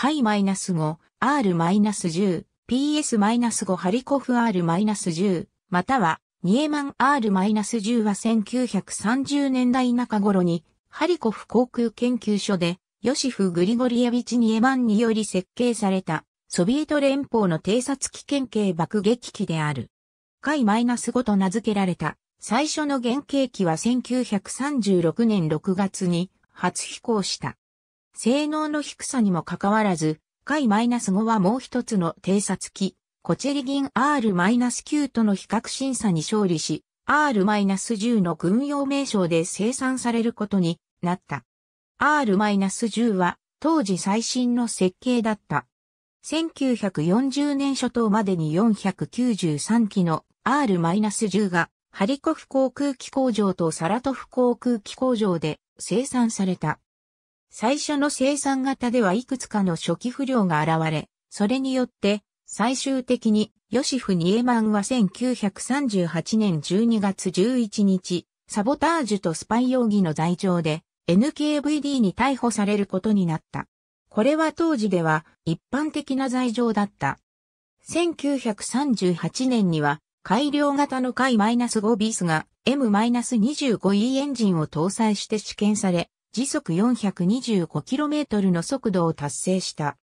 ス5 r 1 0 PS-5 ハリコフ R-10、またはニエマン R-10 は1930年代中頃にハリコフ航空研究所でヨシフ・グリゴリエビチ・ニエマンにより設計されたソビエト連邦の偵察機県警爆撃機である。ス5と名付けられた最初の原型機は1936年6月に初飛行した。性能の低さにもかかわらず、ス5はもう一つの偵察機、コチェリギン R-9 との比較審査に勝利し、R-10 の軍用名称で生産されることになった。R-10 は当時最新の設計だった。1940年初頭までに493機の R-10 がハリコフ航空機工場とサラトフ航空機工場で生産された。最初の生産型ではいくつかの初期不良が現れ、それによって、最終的に、ヨシフ・ニエマンは1938年12月11日、サボタージュとスパイ容疑の罪状で、NKVD に逮捕されることになった。これは当時では一般的な罪状だった。1938年には改良型の回 -5 ビースが M-25E エンジンを搭載して試験され、時速 425km の速度を達成した。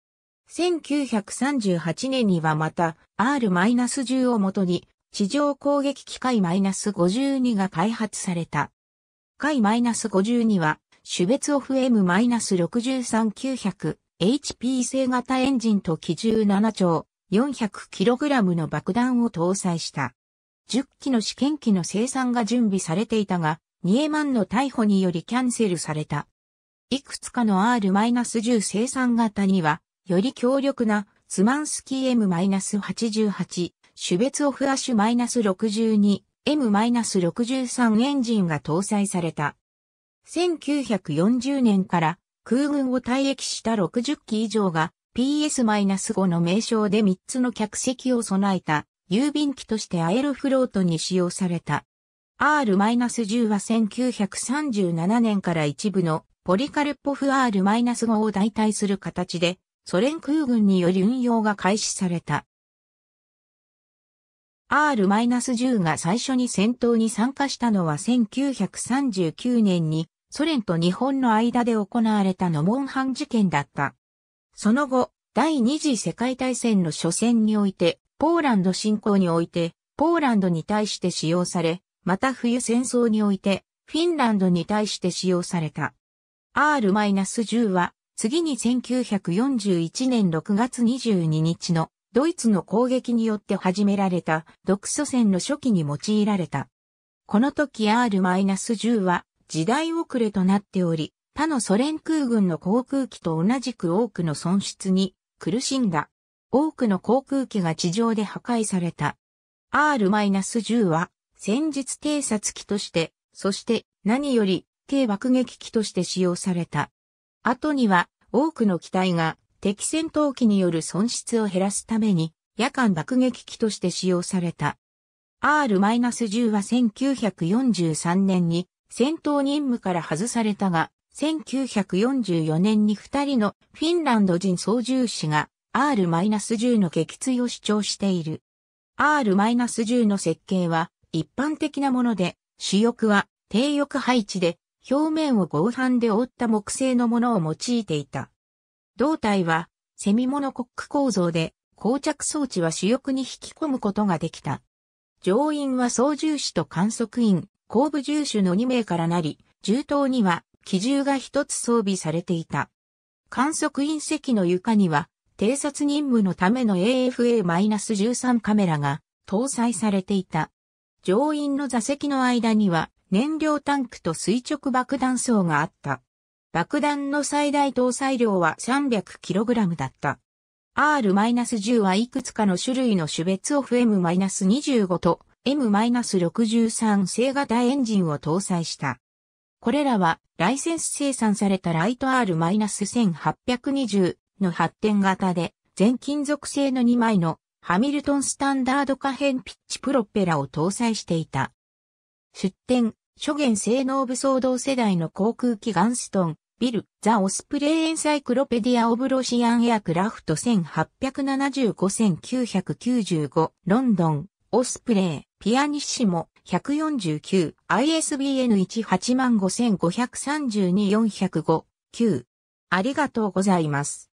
1938年にはまた R-10 をもとに地上攻撃機械 -52 が開発された。械 -52 は種別 o f M-63900 HP 製型エンジンと機重7丁 400kg の爆弾を搭載した。10機の試験機の生産が準備されていたが、ニエマンの逮捕によりキャンセルされた。いくつかの R-10 生産型には、より強力なスマンスキー M-88、種別オフアッシュ -62M-63 エンジンが搭載された。1940年から空軍を退役した60機以上が PS-5 の名称で3つの客席を備えた郵便機としてアエロフロートに使用された。R-10 は1937年から一部のポリカルポフ R-5 を代替する形で、ソ連空軍により運用が開始された。R-10 が最初に戦闘に参加したのは1939年にソ連と日本の間で行われたノモンハン事件だった。その後、第二次世界大戦の初戦において、ポーランド侵攻において、ポーランドに対して使用され、また冬戦争において、フィンランドに対して使用された。R-10 は、次に1941年6月22日のドイツの攻撃によって始められた独ソ戦の初期に用いられた。この時 R-10 は時代遅れとなっており、他のソ連空軍の航空機と同じく多くの損失に苦しんだ。多くの航空機が地上で破壊された。R-10 は戦術偵察機として、そして何より軽爆撃機として使用された。後には多くの機体が敵戦闘機による損失を減らすために夜間爆撃機として使用された。R-10 は1943年に戦闘任務から外されたが、1944年に2人のフィンランド人操縦士が R-10 の撃墜を主張している。R-10 の設計は一般的なもので、主翼は低翼配置で、表面を合板で覆った木製のものを用いていた。胴体は、セミモノコック構造で、膠着装置は主翼に引き込むことができた。乗員は操縦士と観測員、後部重手の2名からなり、銃刀には機銃が1つ装備されていた。観測員席の床には、偵察任務のための AFA-13 カメラが搭載されていた。乗員の座席の間には燃料タンクと垂直爆弾層があった。爆弾の最大搭載量は 300kg だった。R-10 はいくつかの種類の種別オフ M-25 と M-63 正型エンジンを搭載した。これらはライセンス生産されたライト R-1820 の発展型で全金属製の2枚のハミルトンスタンダード可変ピッチプロペラを搭載していた。出展、初現性能武装同世代の航空機ガンストン、ビル、ザ・オスプレイ・エンサイクロペディア・オブ・ロシアン・エアクラフト1875-1995、ロンドン、オスプレイ、ピアニッシモ、149、ISBN185532405、9。ありがとうございます。